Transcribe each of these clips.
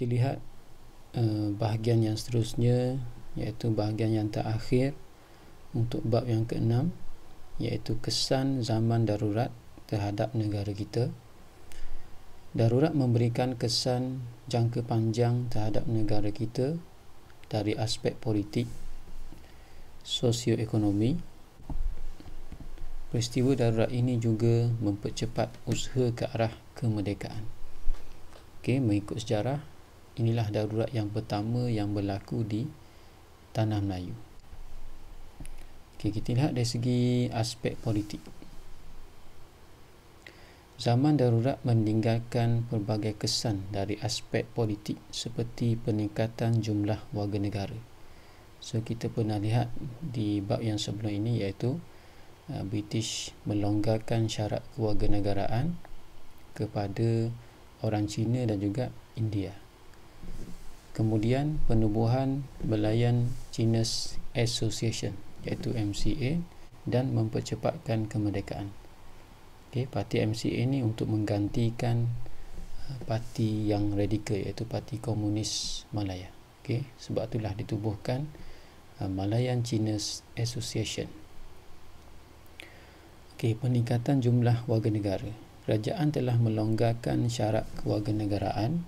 kita lihat eh, bahagian yang seterusnya iaitu bahagian yang terakhir untuk bab yang keenam iaitu kesan zaman darurat terhadap negara kita darurat memberikan kesan jangka panjang terhadap negara kita dari aspek politik sosioekonomi peristiwa darurat ini juga mempercepat usaha ke arah kemerdekaan okey mengikut sejarah inilah darurat yang pertama yang berlaku di tanah Melayu. Okey, kita lihat dari segi aspek politik. Zaman darurat meninggalkan pelbagai kesan dari aspek politik seperti peningkatan jumlah warga negara. So kita pernah lihat di bab yang sebelum ini iaitu uh, British melonggarkan syarat kewarganegaraan kepada orang Cina dan juga India kemudian penubuhan Belayan Chinese Association iaitu MCA dan mempercepatkan kemerdekaan. Okey, parti MCA ini untuk menggantikan uh, parti yang radikal iaitu Parti Komunis Malaya. Okey, sebab itulah ditubuhkan uh, Malayan Chinese Association. Okey, peningkatan jumlah warga negara. Kerajaan telah melonggarkan syarat kewarganegaraan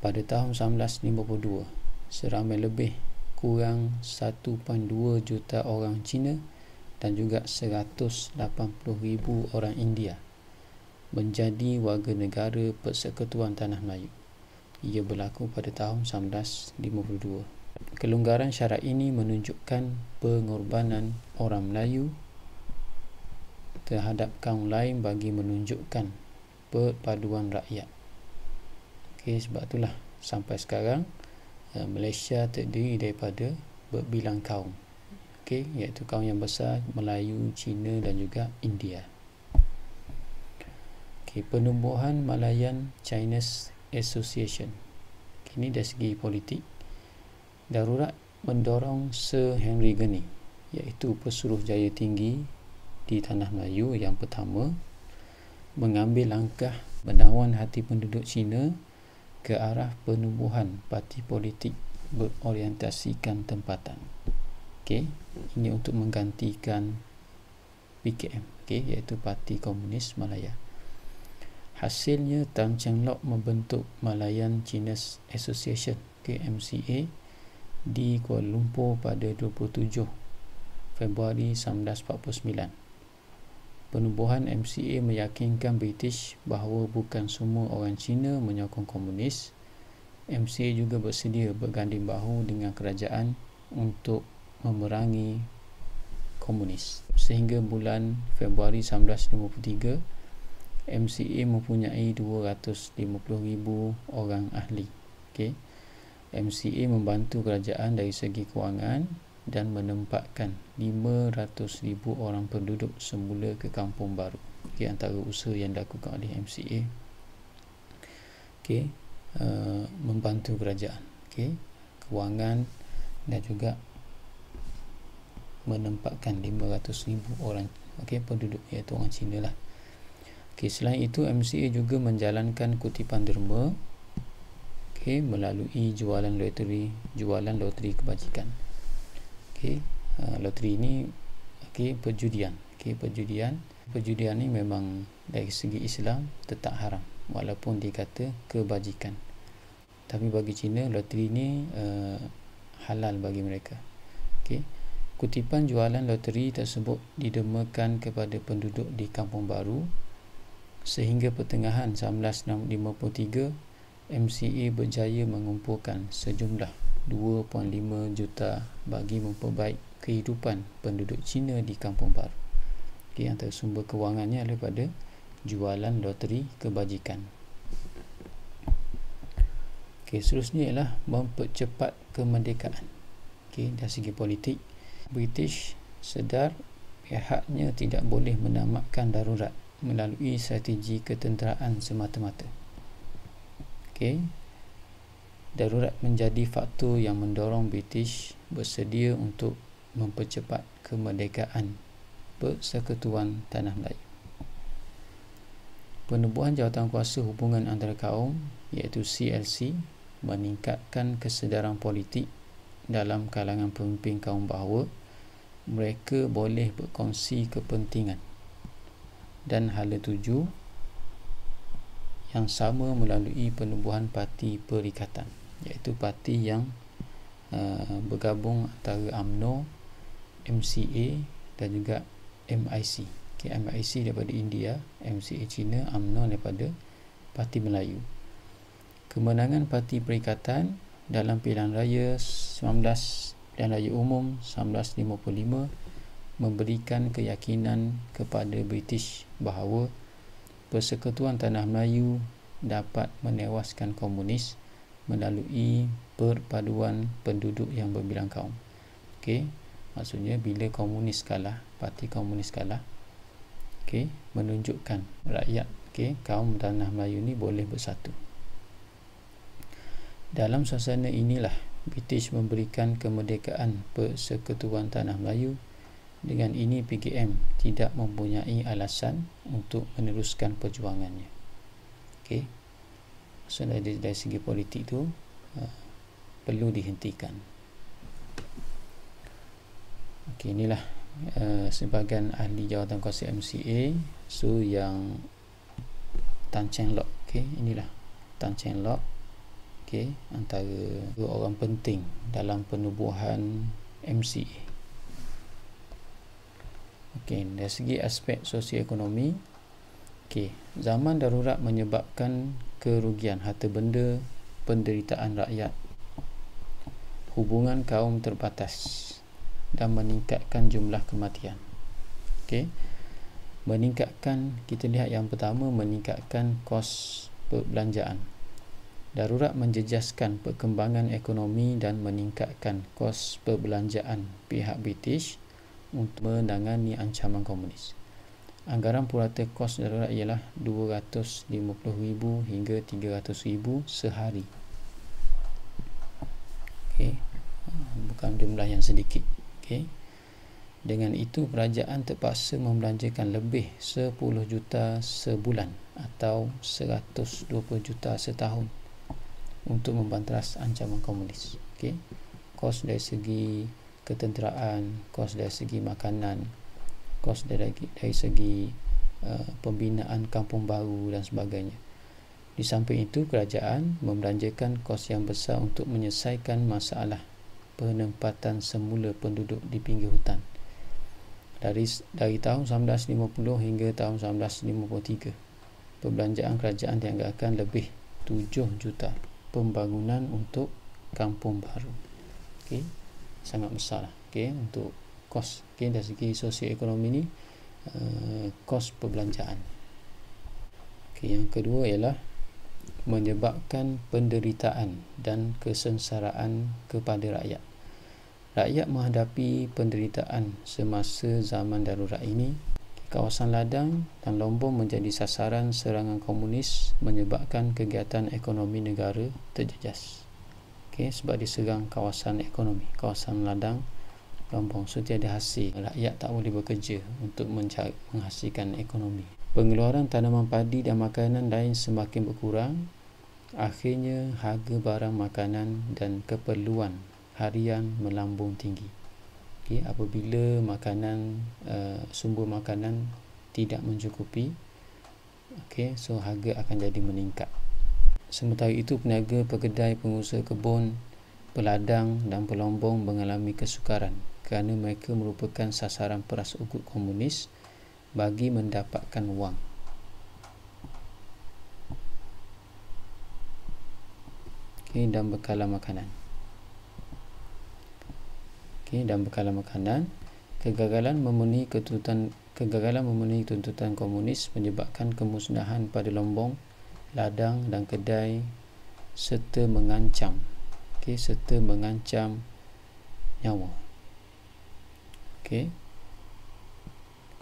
pada tahun 1952 seramai lebih kurang 1.2 juta orang Cina dan juga ribu orang India menjadi warga negara Persekutuan Tanah Melayu. Ia berlaku pada tahun 1952. Kelonggaran syarat ini menunjukkan pengorbanan orang Melayu terhadap kaum lain bagi menunjukkan perpaduan rakyat. Okey sebab itulah sampai sekarang eh, Malaysia terdiri daripada berbilang kaum. Okey iaitu kaum yang besar Melayu, Cina dan juga India. Okey penubuhan Malayan Chinese Association. Okay, ini dari segi politik. Darurat mendorong Sir Henry Gurney iaitu pesuruh jaya tinggi di tanah Melayu yang pertama mengambil langkah menawan hati penduduk Cina ke arah penubuhan parti politik berorientasikan tempatan. okay? ini untuk menggantikan PKM, okay? iaitu Parti Komunis Malaya. Hasilnya Tang Cheng Lok membentuk Malayan Chinese Association, okay, MCA di Kuala Lumpur pada 27 Februari 1949. Penubuhan MCA meyakinkan British bahawa bukan semua orang Cina menyokong komunis. MCA juga bersedia berganding bahu dengan kerajaan untuk memerangi komunis. Sehingga bulan Februari 1953, MCA mempunyai 250,000 orang ahli. Okay. MCA membantu kerajaan dari segi kewangan dan menempatkan 500,000 orang penduduk semula ke kampung baru. Okey antara usaha yang dilakukan oleh MCA. okay, uh, eh, membantu kerajaan. okay, kewangan dan juga menempatkan 500,000 orang okay, penduduk iaitu orang Cina lah. Okey, selain itu MCA juga menjalankan kutipan derma okay, melalui jualan loteri, jualan loteri kebajikan okey uh, loteri ini okey perjudian okey perjudian perjudian ni memang dari segi Islam tetap haram walaupun dikata kebajikan tapi bagi Cina loteri ni uh, halal bagi mereka okey kutipan jualan loteri tersebut didemakan kepada penduduk di Kampung Baru sehingga pertengahan 1953 MCA berjaya mengumpulkan sejumlah 2.5 juta bagi memperbaik kehidupan penduduk Cina di Kampung Baru. Okay, antara sumber kewangannya adalah pada jualan loteri kebajikan. Okay, seterusnya ialah mempercepat kemerdekaan. Okay, dari segi politik, British sedar pihaknya tidak boleh menamakan darurat melalui strategi ketenteraan semata-mata. Okay, darurat menjadi faktor yang mendorong British bersedia untuk mempercepat kemerdekaan Persekutuan Tanah Melayu. Penubuhan kuasa hubungan antara kaum iaitu CLC meningkatkan kesedaran politik dalam kalangan pemimpin kaum bahawa mereka boleh berkongsi kepentingan dan hala tuju yang sama melalui penubuhan parti perikatan iaitu parti yang uh, bergabung antara AMNO, MCA dan juga MIC. Okay, MIC daripada India, MCA China, AMNO daripada Parti Melayu. Kemenangan Parti Perikatan dalam pilihan raya 19 dan raya umum 1955 memberikan keyakinan kepada British bahawa Persekutuan Tanah Melayu dapat menewaskan komunis melalui perpaduan penduduk yang berbilang kaum. Okey, maksudnya bila komunis kalah, parti komunis kalah. Okey, menunjukkan rakyat, okey, kaum tanah Melayu ni boleh bersatu. Dalam suasana inilah British memberikan kemerdekaan Persekutuan Tanah Melayu. Dengan ini PGM tidak mempunyai alasan untuk meneruskan perjuangannya. Okey so dari, dari segi politik tu uh, perlu dihentikan ok inilah uh, sebahagian ahli jawatan kuasa MCA so yang Tan Cheng Lok ok inilah Tan Cheng Lok ok antara dua orang penting dalam penubuhan MCA ok dari segi aspek sosioekonomi ok Zaman darurat menyebabkan kerugian harta benda, penderitaan rakyat, hubungan kaum terbatas dan meningkatkan jumlah kematian. Okey. Meningkatkan kita lihat yang pertama meningkatkan kos perbelanjaan. Darurat menjejaskan perkembangan ekonomi dan meningkatkan kos perbelanjaan pihak British untuk menangani ancaman komunis. Anggaran purata kos darurat ialah RM250,000 hingga RM300,000 sehari. Okay. Bukan jumlah yang sedikit. Okay. Dengan itu, kerajaan terpaksa membelanjakan lebih RM10 juta sebulan atau RM120 juta setahun untuk membanteras ancaman komunis. Okay. Kos dari segi ketenteraan, kos dari segi makanan, kos dari, dari segi uh, pembinaan kampung baru dan sebagainya. Di samping itu, kerajaan membelanjakan kos yang besar untuk menyelesaikan masalah penempatan semula penduduk di pinggir hutan dari dari tahun 1950 hingga tahun 1953 perbelanjaan kerajaan dianggarkan lebih 7 juta pembangunan untuk kampung baru okey sangat besar lah. okey untuk kos okay, dari segi ekonomi ni uh, kos perbelanjaan okay, yang kedua ialah menyebabkan penderitaan dan kesengsaraan kepada rakyat rakyat menghadapi penderitaan semasa zaman darurat ini kawasan ladang dan lombong menjadi sasaran serangan komunis menyebabkan kegiatan ekonomi negara terjejas okay, sebab diserang kawasan ekonomi kawasan ladang lombong so tiada hasil rakyat tak boleh bekerja untuk mencari, menghasilkan ekonomi pengeluaran tanaman padi dan makanan lain semakin berkurang akhirnya harga barang makanan dan keperluan harian melambung tinggi okay, apabila makanan uh, sumber makanan tidak mencukupi okay, so harga akan jadi meningkat sementara itu peniaga, pekedai, pengusaha kebun peladang dan pelombong mengalami kesukaran kerana mereka merupakan sasaran peras ugut komunis bagi mendapatkan wang. Okay, dan bekalan makanan. Okay, dan bekalan makanan. Kegagalan memenuhi ketuntutan kegagalan memenuhi tuntutan komunis menyebabkan kemusnahan pada lombong, ladang dan kedai serta mengancam okay, serta mengancam nyawa. Okay.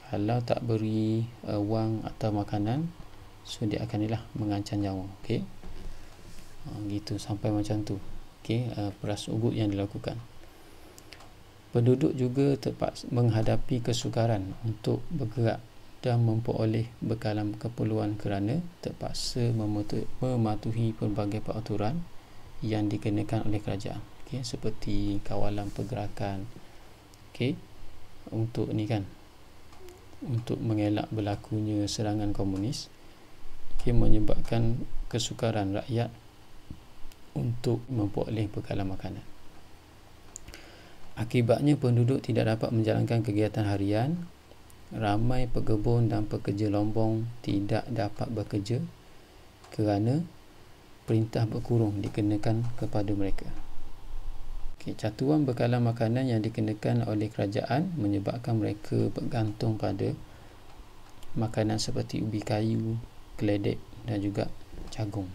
Kalau tak beri uh, wang atau makanan, so dia akan ialah mengancam nyawa. Okay. Uh, ha, gitu sampai macam tu. Okay, uh, eh, peras ugut yang dilakukan. Penduduk juga terpaksa menghadapi kesukaran untuk bergerak dan memperoleh bekalan keperluan kerana terpaksa mematuhi pelbagai peraturan yang dikenakan oleh kerajaan okey seperti kawalan pergerakan okey untuk ni kan untuk mengelak berlakunya serangan komunis okey menyebabkan kesukaran rakyat untuk memperoleh bekalan makanan akibatnya penduduk tidak dapat menjalankan kegiatan harian ramai pekebun dan pekerja lombong tidak dapat bekerja kerana perintah berkurung dikenakan kepada mereka. Okay, catuan bekalan makanan yang dikenakan oleh kerajaan menyebabkan mereka bergantung pada makanan seperti ubi kayu, keledek dan juga jagung.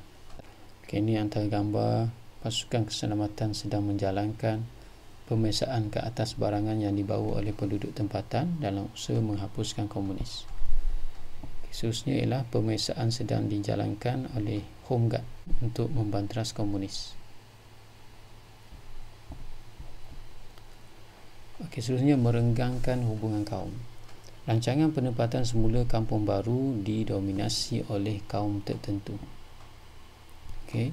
Okay, ini antara gambar pasukan keselamatan sedang menjalankan pemeriksaan ke atas barangan yang dibawa oleh penduduk tempatan dalam usaha menghapuskan komunis. Khususnya ialah pemeriksaan sedang dijalankan oleh home guard untuk membanteras komunis. Okey, seterusnya merenggangkan hubungan kaum. Rancangan penempatan semula kampung baru didominasi oleh kaum tertentu. Okey.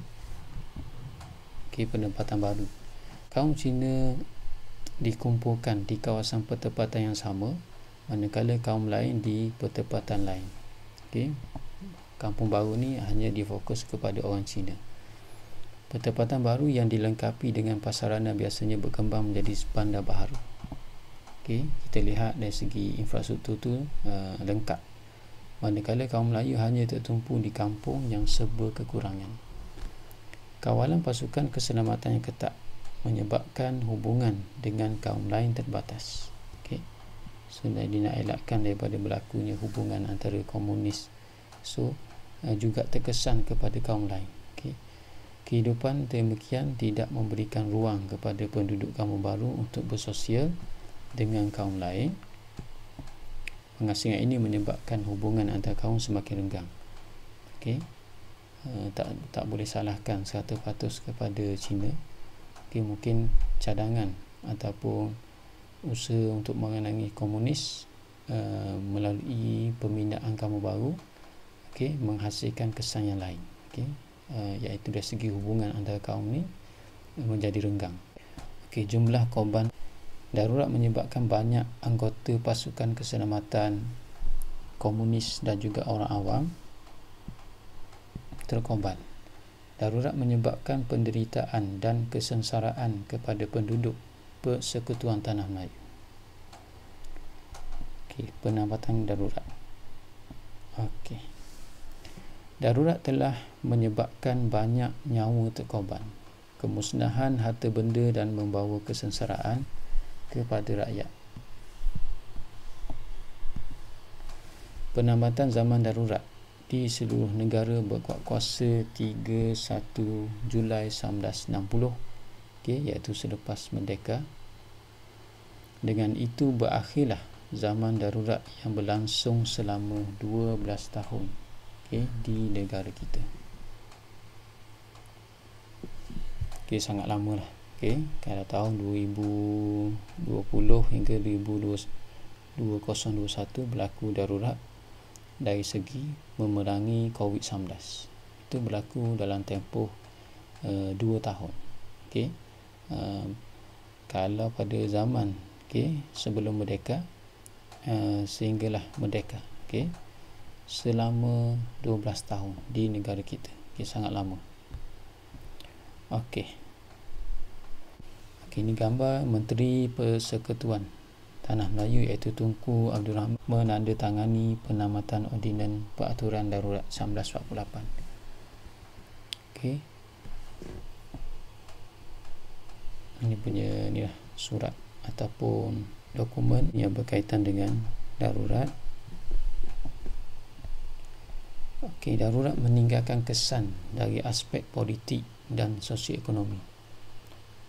Okey, penempatan baru. Kaum Cina dikumpulkan di kawasan pertempatan yang sama manakala kaum lain di pertempatan lain. Okey kampung baru ni hanya difokus kepada orang Cina. Pertempatan baru yang dilengkapi dengan pasaran biasanya berkembang menjadi bandar baharu. Okay, kita lihat dari segi infrastruktur tu uh, lengkap. Manakala kaum Melayu hanya tertumpu di kampung yang serba kekurangan. Kawalan pasukan keselamatan yang ketat menyebabkan hubungan dengan kaum lain terbatas. Okay. So, jadi nak elakkan daripada berlakunya hubungan antara komunis. So, Eh, juga terkesan kepada kaum lain okay. kehidupan demikian tidak memberikan ruang kepada penduduk kamu baru untuk bersosial dengan kaum lain pengasingan ini menyebabkan hubungan antara kaum semakin renggang okay. uh, eh, tak tak boleh salahkan 100% kepada Cina okay, mungkin cadangan ataupun usaha untuk mengenangi komunis uh, melalui pemindahan kamu baru okay, menghasilkan kesan yang lain okay, uh, eh, iaitu dari segi hubungan antara kaum ini menjadi renggang okay, jumlah korban darurat menyebabkan banyak anggota pasukan keselamatan komunis dan juga orang awam terkorban darurat menyebabkan penderitaan dan kesengsaraan kepada penduduk persekutuan tanah Melayu okay, penambatan darurat Okay. Darurat telah menyebabkan banyak nyawa terkorban, kemusnahan harta benda dan membawa kesengsaraan kepada rakyat. Penambatan zaman darurat di seluruh negara berkuat kuasa 31 Julai 1960 okay, iaitu selepas Merdeka dengan itu berakhirlah zaman darurat yang berlangsung selama 12 tahun okay, di negara kita okay, sangat lama lah okay, kalau tahun 2020 hingga 2021 berlaku darurat dari segi memerangi COVID-19 itu berlaku dalam tempoh 2 uh, eh, tahun okay. uh, eh, kalau pada zaman okay, sebelum merdeka uh, sehinggalah merdeka okay selama 12 tahun di negara kita. Okay, sangat lama. Okey. Okey, ini gambar Menteri Persekutuan Tanah Melayu iaitu Tunku Abdul Rahman menandatangani penamatan Ordinan Peraturan Darurat 1948. Okey. Ini punya ni lah, surat ataupun dokumen yang berkaitan dengan darurat 1948. Okey, darurat meninggalkan kesan dari aspek politik dan sosioekonomi.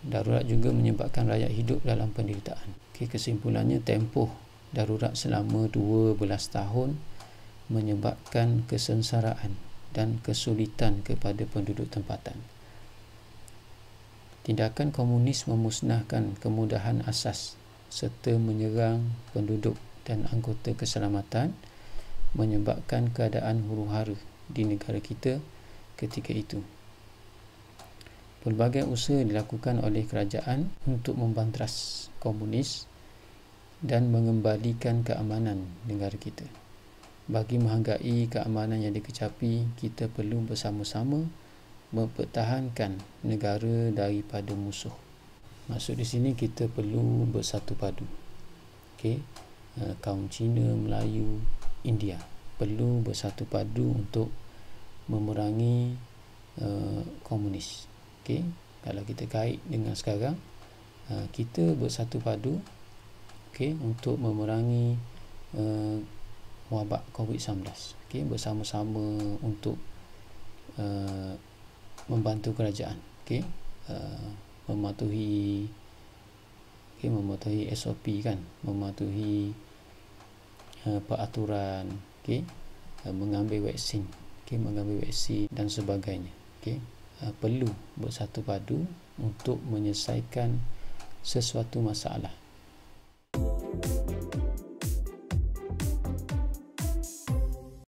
Darurat juga menyebabkan rakyat hidup dalam penderitaan. Okey, kesimpulannya tempoh darurat selama 12 tahun menyebabkan kesengsaraan dan kesulitan kepada penduduk tempatan. Tindakan komunis memusnahkan kemudahan asas serta menyerang penduduk dan anggota keselamatan menyebabkan keadaan huru hara di negara kita ketika itu. Pelbagai usaha dilakukan oleh kerajaan untuk membantras komunis dan mengembalikan keamanan negara kita. Bagi menghargai keamanan yang dikecapi, kita perlu bersama-sama mempertahankan negara daripada musuh. Maksud di sini kita perlu bersatu padu. Okay, eh, kaum Cina, Melayu, India perlu bersatu padu untuk memerangi uh, komunis. Okay, kalau kita kait dengan sekarang, uh, kita bersatu padu Okay, untuk memerangi uh, wabak COVID-19. Okay, bersama-sama untuk uh, membantu kerajaan. Okay, uh, mematuhi Okay, mematuhi SOP kan, mematuhi Eh, peraturan okey eh, mengambil vaksin okey mengambil vaksin dan sebagainya okey eh, perlu bersatu padu untuk menyelesaikan sesuatu masalah